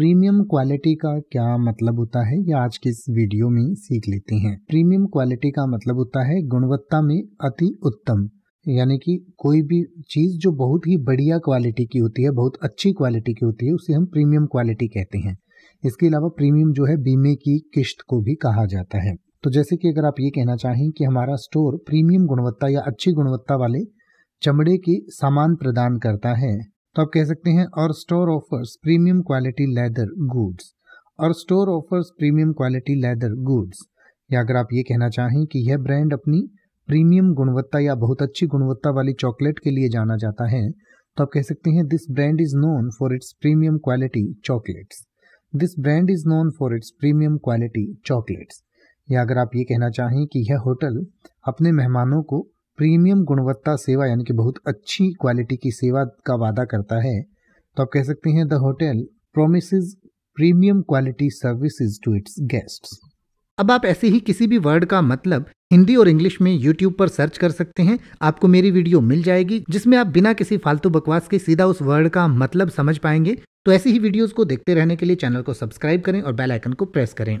premium quality का क्या मतलब होता है ये आज के इस वीडियो में सीख लेते हैं प्रीमियम क्वालिटी का मतलब होता है गुणवत्ता में अति उत्तम यानी कि कोई भी चीज़ जो बहुत ही बढ़िया क्वालिटी की होती है बहुत अच्छी क्वालिटी की होती है उसे हम प्रीमियम क्वालिटी कहते हैं इसके अलावा प्रीमियम जो है बीमे की किश्त को भी कहा जाता है तो जैसे कि अगर आप ये कहना चाहें कि हमारा स्टोर प्रीमियम गुणवत्ता या अच्छी गुणवत्ता वाले चमड़े के सामान प्रदान करता है तो आप कह सकते हैं और store offers premium quality leather goods और store offers premium quality leather goods या अगर आप ये कहना चाहें कि यह ब्रांड अपनी प्रीमियम गुणवत्ता या बहुत अच्छी गुणवत्ता वाली चॉकलेट के लिए जाना जाता है तो आप कह सकते हैं this brand is known for its premium quality chocolates this brand is known for its premium quality chocolates या अगर आप ये कहना चाहें कि यह होटल अपने मेहमानों को प्रीमियम गुणवत्ता सेवा यानी कि बहुत अच्छी क्वालिटी की सेवा का वादा करता है तो आप कह सकते हैं the hotel promise premium quality services to its guests अब आप ऐसे ही किसी भी वर्ड का मतलब हिंदी और इंग्लिश में यूट्यूब पर सर्च कर सकते हैं आपको मेरी वीडियो मिल जाएगी जिसमें आप बिना किसी फालतू बकवास के सीधा उस वर्ड का मतलब समझ पाएंगे तो ऐसी ही वीडियोस को देखते रहने के लिए चैनल को सब्सक्राइब करें और बेल आइकन को प्रेस करें